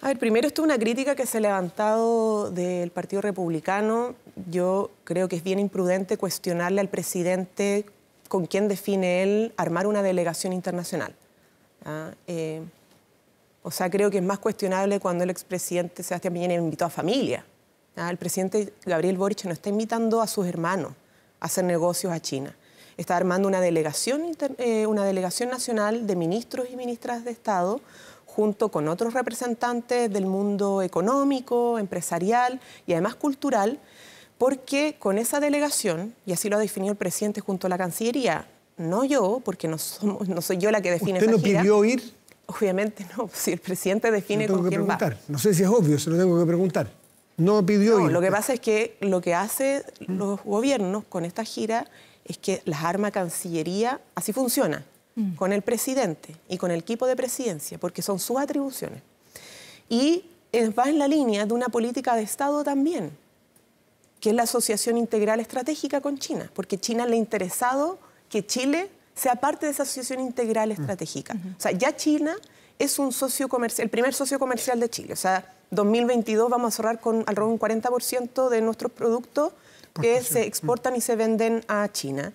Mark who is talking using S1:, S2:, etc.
S1: A ver, primero esto es una crítica que se ha levantado del Partido Republicano. Yo creo que es bien imprudente cuestionarle al presidente con quién define él armar una delegación internacional. ¿ah? Eh, o sea, creo que es más cuestionable cuando el expresidente Sebastián Piñera invitó a familia. ¿ah? El presidente Gabriel Boric no está invitando a sus hermanos a hacer negocios a China. Está armando una delegación, eh, una delegación nacional de ministros y ministras de Estado junto con otros representantes del mundo económico, empresarial y además cultural, porque con esa delegación, y así lo ha definido el presidente junto a la Cancillería, no yo, porque no, soy yo la que define ¿Usted no pidió ir? Obviamente no, si el presidente define tengo que Va.
S2: No sé si es obvio, se lo tengo que preguntar. No pidió ir. Lo que pasa
S1: es que lo que hacen los gobiernos con esta gira es que las arma Cancillería, así funciona. Mm. con el presidente y con el equipo de presidencia, porque son sus atribuciones. Y va en la línea de una política de Estado también, que es la asociación integral estratégica con China, porque China le ha interesado que Chile sea parte de esa asociación integral mm. estratégica. O sea, ya China es un socio comercial, el primer socio comercial de Chile. O sea, 2022 vamos a cerrar con alrededor un 40% de nuestros productos
S2: que se exportan y se venden a China.